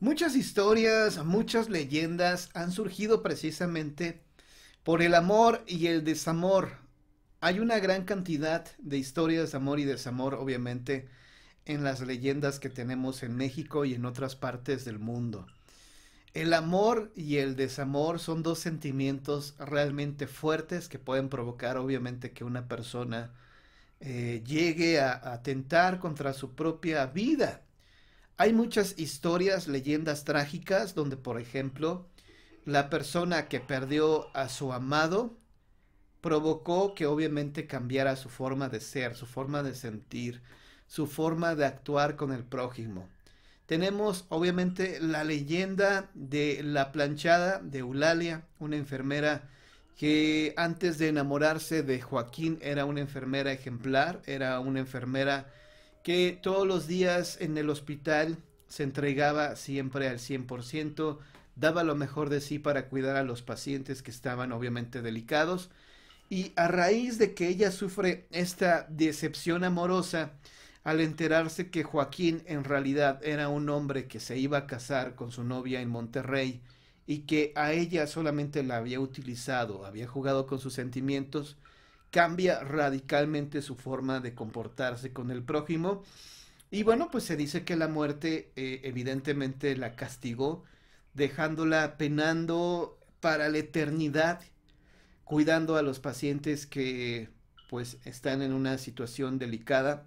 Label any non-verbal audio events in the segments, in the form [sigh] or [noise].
Muchas historias, muchas leyendas han surgido precisamente por el amor y el desamor. Hay una gran cantidad de historias de amor y desamor, obviamente, en las leyendas que tenemos en México y en otras partes del mundo. El amor y el desamor son dos sentimientos realmente fuertes que pueden provocar, obviamente, que una persona eh, llegue a atentar contra su propia vida. Hay muchas historias, leyendas trágicas, donde, por ejemplo, la persona que perdió a su amado provocó que obviamente cambiara su forma de ser, su forma de sentir, su forma de actuar con el prójimo. Tenemos obviamente la leyenda de la planchada de Eulalia, una enfermera que antes de enamorarse de Joaquín era una enfermera ejemplar, era una enfermera que todos los días en el hospital se entregaba siempre al cien por ciento daba lo mejor de sí para cuidar a los pacientes que estaban obviamente delicados. Y a raíz de que ella sufre esta decepción amorosa, al enterarse que Joaquín en realidad era un hombre que se iba a casar con su novia en Monterrey y que a ella solamente la había utilizado, había jugado con sus sentimientos, cambia radicalmente su forma de comportarse con el prójimo. Y bueno, pues se dice que la muerte eh, evidentemente la castigó, dejándola penando para la eternidad, cuidando a los pacientes que pues están en una situación delicada.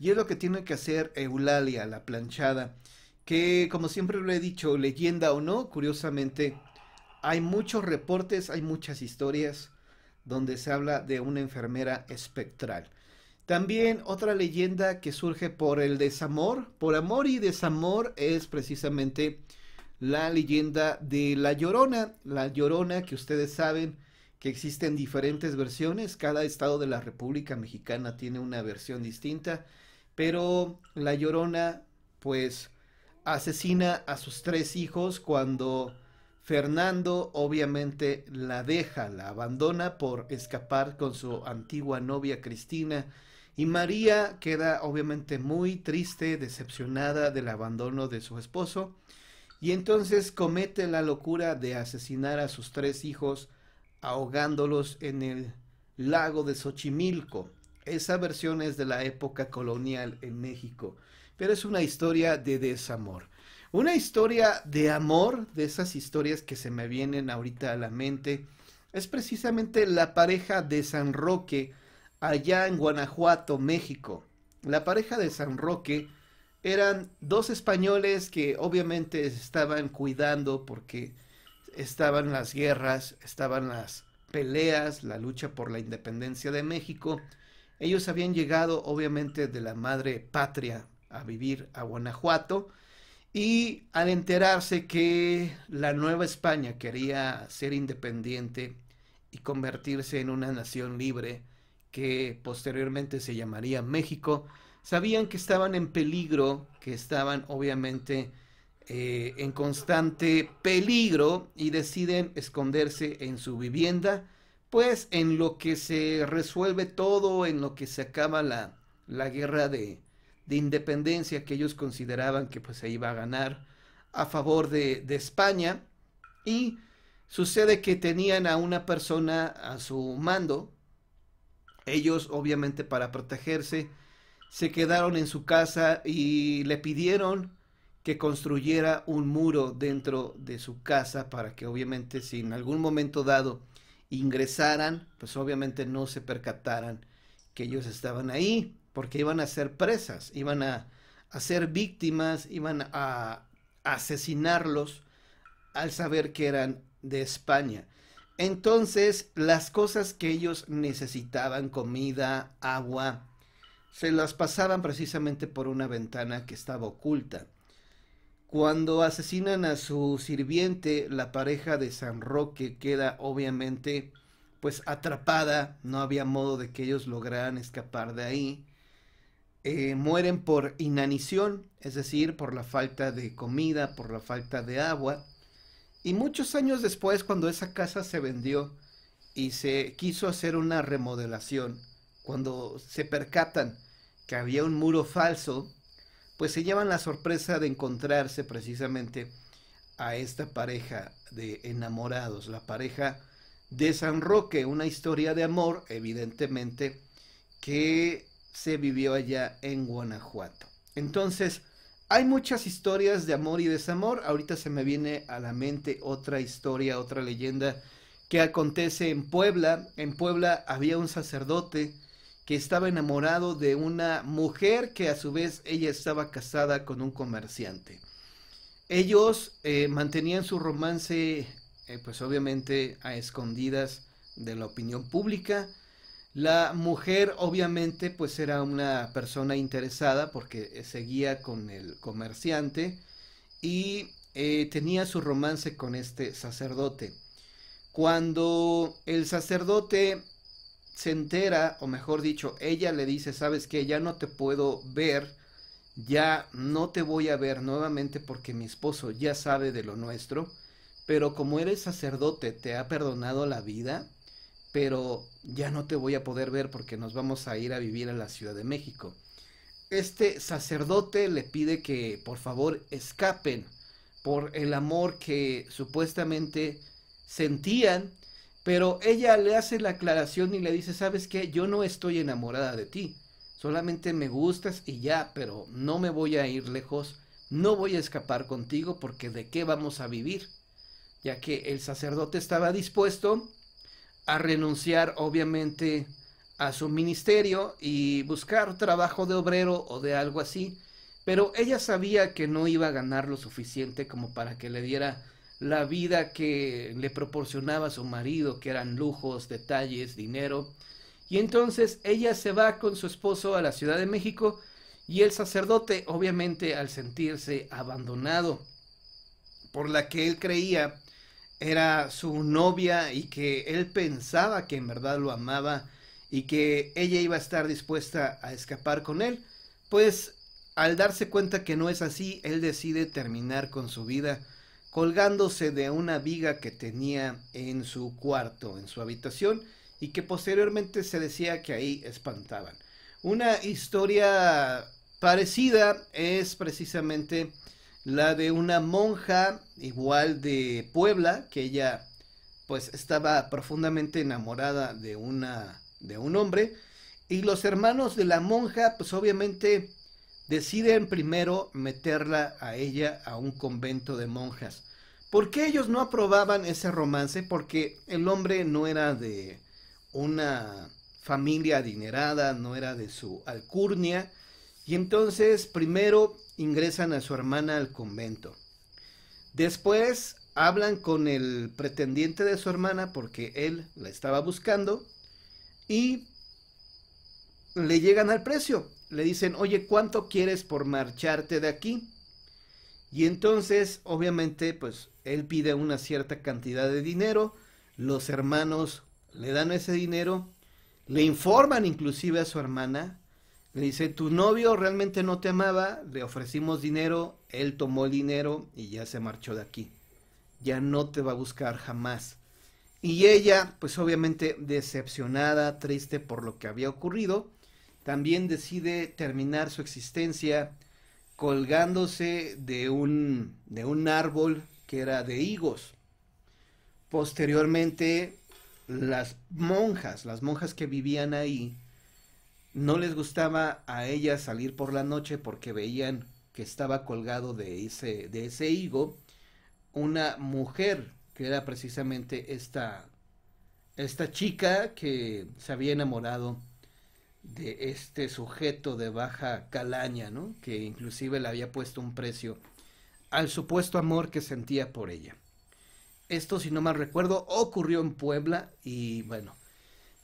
Y es lo que tiene que hacer Eulalia, la planchada, que como siempre lo he dicho, leyenda o no, curiosamente, hay muchos reportes, hay muchas historias, donde se habla de una enfermera espectral. También otra leyenda que surge por el desamor, por amor y desamor, es precisamente la leyenda de La Llorona. La Llorona que ustedes saben que existen diferentes versiones, cada estado de la República Mexicana tiene una versión distinta, pero La Llorona pues asesina a sus tres hijos cuando Fernando obviamente la deja, la abandona por escapar con su antigua novia Cristina y María queda obviamente muy triste, decepcionada del abandono de su esposo y entonces comete la locura de asesinar a sus tres hijos ahogándolos en el lago de Xochimilco. Esa versión es de la época colonial en México, pero es una historia de desamor. Una historia de amor, de esas historias que se me vienen ahorita a la mente, es precisamente la pareja de San Roque allá en Guanajuato, México. La pareja de San Roque eran dos españoles que obviamente estaban cuidando porque estaban las guerras, estaban las peleas, la lucha por la independencia de México. Ellos habían llegado obviamente de la madre patria a vivir a Guanajuato y al enterarse que la Nueva España quería ser independiente y convertirse en una nación libre, que posteriormente se llamaría México, sabían que estaban en peligro, que estaban obviamente eh, en constante peligro y deciden esconderse en su vivienda, pues en lo que se resuelve todo, en lo que se acaba la, la guerra de, de independencia que ellos consideraban que pues se iba a ganar a favor de, de España y sucede que tenían a una persona a su mando ellos obviamente para protegerse se quedaron en su casa y le pidieron que construyera un muro dentro de su casa para que obviamente si en algún momento dado ingresaran, pues obviamente no se percataran que ellos estaban ahí porque iban a ser presas, iban a, ser víctimas, iban a, asesinarlos al saber que eran de España. Entonces, las cosas que ellos necesitaban, comida, agua, se las pasaban precisamente por una ventana que estaba oculta. Cuando asesinan a su sirviente, la pareja de San Roque queda obviamente pues atrapada, no había modo de que ellos lograran escapar de ahí. Eh, mueren por inanición, es decir, por la falta de comida, por la falta de agua. Y muchos años después, cuando esa casa se vendió y se quiso hacer una remodelación, cuando se percatan que había un muro falso, pues se llevan la sorpresa de encontrarse precisamente a esta pareja de enamorados, la pareja de San Roque, una historia de amor, evidentemente, que se vivió allá en Guanajuato. Entonces, hay muchas historias de amor y desamor. Ahorita se me viene a la mente otra historia, otra leyenda que acontece en Puebla. En Puebla había un sacerdote que estaba enamorado de una mujer que a su vez ella estaba casada con un comerciante. Ellos eh, mantenían su romance, eh, pues obviamente a escondidas de la opinión pública. La mujer obviamente pues era una persona interesada porque eh, seguía con el comerciante y eh, tenía su romance con este sacerdote. Cuando el sacerdote se entera, o mejor dicho, ella le dice, sabes que ya no te puedo ver, ya no te voy a ver nuevamente porque mi esposo ya sabe de lo nuestro, pero como eres sacerdote, te ha perdonado la vida, pero ya no te voy a poder ver porque nos vamos a ir a vivir a la Ciudad de México. Este sacerdote le pide que por favor escapen por el amor que supuestamente sentían, pero ella le hace la aclaración y le dice, sabes qué, yo no estoy enamorada de ti, solamente me gustas y ya, pero no me voy a ir lejos, no voy a escapar contigo porque de qué vamos a vivir, ya que el sacerdote estaba dispuesto a renunciar obviamente a su ministerio y buscar trabajo de obrero o de algo así, pero ella sabía que no iba a ganar lo suficiente como para que le diera la vida que le proporcionaba su marido, que eran lujos, detalles, dinero. Y entonces ella se va con su esposo a la Ciudad de México y el sacerdote, obviamente al sentirse abandonado por la que él creía, era su novia y que él pensaba que en verdad lo amaba y que ella iba a estar dispuesta a escapar con él, pues al darse cuenta que no es así, él decide terminar con su vida colgándose de una viga que tenía en su cuarto, en su habitación, y que posteriormente se decía que ahí espantaban. Una historia parecida es precisamente la de una monja igual de Puebla, que ella pues estaba profundamente enamorada de una de un hombre y los hermanos de la monja pues obviamente deciden primero meterla a ella a un convento de monjas. ¿Por qué ellos no aprobaban ese romance? Porque el hombre no era de una familia adinerada, no era de su alcurnia, y entonces primero ingresan a su hermana al convento. Después hablan con el pretendiente de su hermana porque él la estaba buscando y le llegan al precio. Le dicen, oye, ¿cuánto quieres por marcharte de aquí? Y entonces, obviamente, pues él pide una cierta cantidad de dinero, los hermanos le dan ese dinero, le informan inclusive a su hermana le dice, tu novio realmente no te amaba, le ofrecimos dinero, él tomó el dinero y ya se marchó de aquí. Ya no te va a buscar jamás. Y ella, pues obviamente decepcionada, triste por lo que había ocurrido, también decide terminar su existencia colgándose de un, de un árbol que era de higos. Posteriormente, las monjas, las monjas que vivían ahí, no les gustaba a ella salir por la noche porque veían que estaba colgado de ese, de ese higo una mujer que era precisamente esta, esta chica que se había enamorado de este sujeto de baja calaña, ¿no? que inclusive le había puesto un precio al supuesto amor que sentía por ella. Esto, si no mal recuerdo, ocurrió en Puebla y bueno,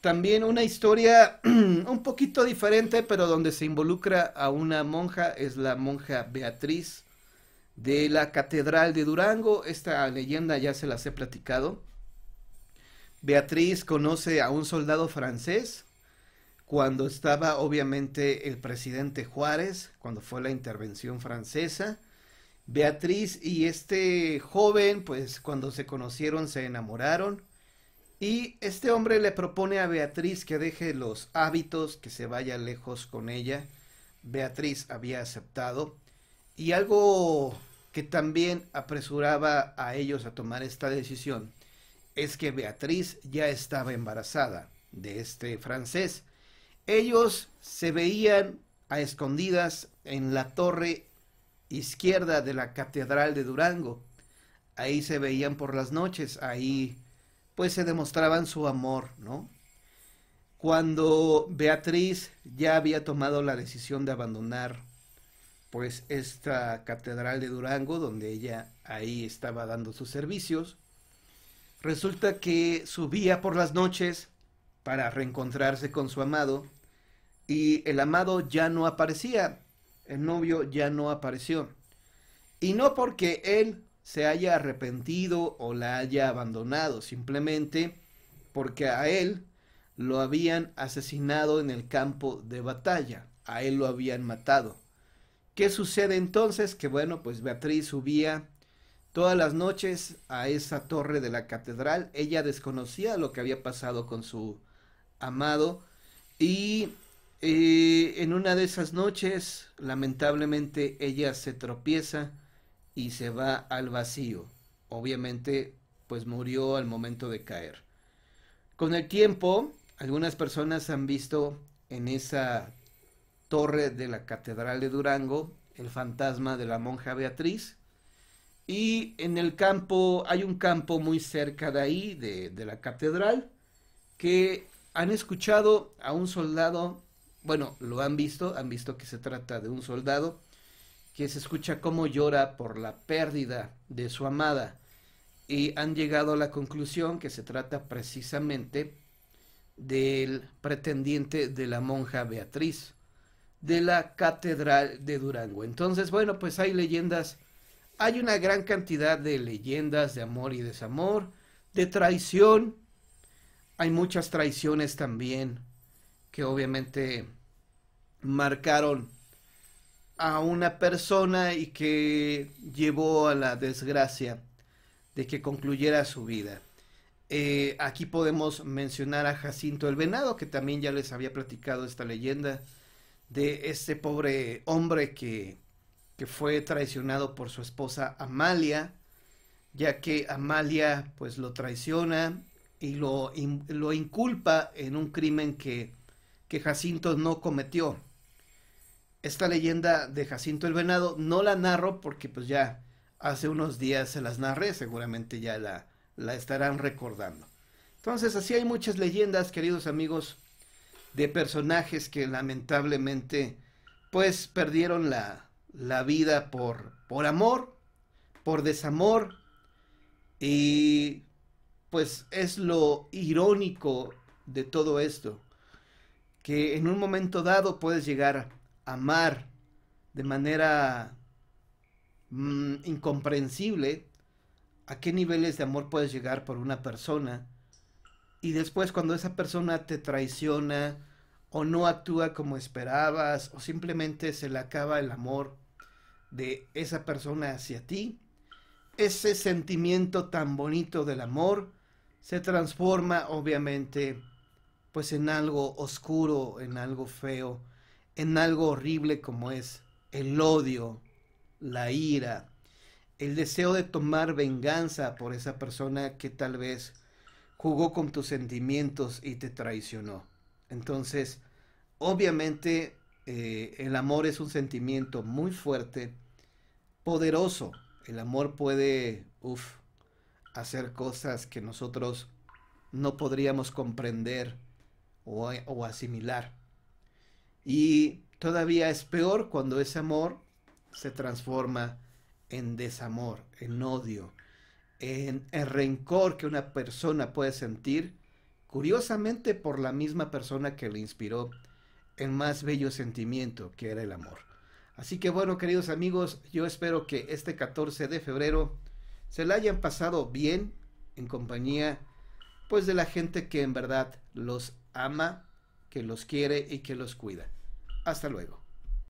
también una historia [clears throat] un poquito diferente, pero donde se involucra a una monja, es la monja Beatriz de la Catedral de Durango. Esta leyenda ya se las he platicado. Beatriz conoce a un soldado francés cuando estaba obviamente el presidente Juárez, cuando fue la intervención francesa. Beatriz y este joven, pues cuando se conocieron, se enamoraron y este hombre le propone a Beatriz que deje los hábitos, que se vaya lejos con ella. Beatriz había aceptado. Y algo que también apresuraba a ellos a tomar esta decisión es que Beatriz ya estaba embarazada de este francés. Ellos se veían a escondidas en la torre izquierda de la Catedral de Durango. Ahí se veían por las noches, ahí pues se demostraban su amor, ¿no? Cuando Beatriz ya había tomado la decisión de abandonar pues esta catedral de Durango, donde ella ahí estaba dando sus servicios, resulta que subía por las noches para reencontrarse con su amado y el amado ya no aparecía, el novio ya no apareció. Y no porque él se haya arrepentido o la haya abandonado, simplemente porque a él lo habían asesinado en el campo de batalla, a él lo habían matado. ¿Qué sucede entonces? Que bueno, pues Beatriz subía todas las noches a esa torre de la catedral, ella desconocía lo que había pasado con su amado y eh, en una de esas noches lamentablemente ella se tropieza y se va al vacío. Obviamente, pues murió al momento de caer. Con el tiempo, algunas personas han visto en esa torre de la Catedral de Durango el fantasma de la monja Beatriz. Y en el campo, hay un campo muy cerca de ahí, de, de la catedral, que han escuchado a un soldado, bueno, lo han visto, han visto que se trata de un soldado que se escucha cómo llora por la pérdida de su amada y han llegado a la conclusión que se trata precisamente del pretendiente de la monja Beatriz de la Catedral de Durango. Entonces, bueno, pues hay leyendas, hay una gran cantidad de leyendas de amor y desamor, de traición, hay muchas traiciones también que obviamente marcaron a una persona y que llevó a la desgracia de que concluyera su vida. Eh, aquí podemos mencionar a Jacinto el Venado, que también ya les había platicado esta leyenda de este pobre hombre que, fue traicionado por su esposa Amalia, ya que Amalia pues lo traiciona y lo, lo inculpa en un crimen que, que Jacinto no cometió esta leyenda de Jacinto el Venado no la narro porque pues ya hace unos días se las narré, seguramente ya la, la estarán recordando. Entonces así hay muchas leyendas, queridos amigos, de personajes que lamentablemente pues perdieron la, la vida por, por amor, por desamor y pues es lo irónico de todo esto, que en un momento dado puedes llegar a amar de manera mm, incomprensible, a qué niveles de amor puedes llegar por una persona. Y después cuando esa persona te traiciona o no actúa como esperabas o simplemente se le acaba el amor de esa persona hacia ti, ese sentimiento tan bonito del amor se transforma obviamente pues en algo oscuro, en algo feo, en algo horrible como es el odio, la ira, el deseo de tomar venganza por esa persona que tal vez jugó con tus sentimientos y te traicionó. Entonces, obviamente eh, el amor es un sentimiento muy fuerte, poderoso. El amor puede, hacer cosas que nosotros no podríamos comprender o, o asimilar. Y todavía es peor cuando ese amor se transforma en desamor, en odio, en el rencor que una persona puede sentir, curiosamente por la misma persona que le inspiró el más bello sentimiento que era el amor. Así que bueno, queridos amigos, yo espero que este 14 de febrero se la hayan pasado bien en compañía pues de la gente que en verdad los ama que los quiere y que los cuida. Hasta luego.